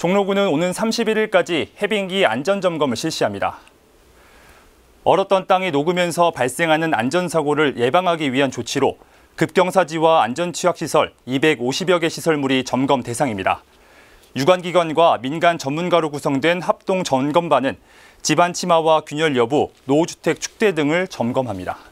종로구는 오는 31일까지 해빙기 안전점검을 실시합니다. 얼었던 땅이 녹으면서 발생하는 안전사고를 예방하기 위한 조치로 급경사지와 안전취약시설 250여 개 시설물이 점검 대상입니다. 유관기관과 민간 전문가로 구성된 합동 점검반은 집안 치마와 균열 여부, 노후주택 축대 등을 점검합니다.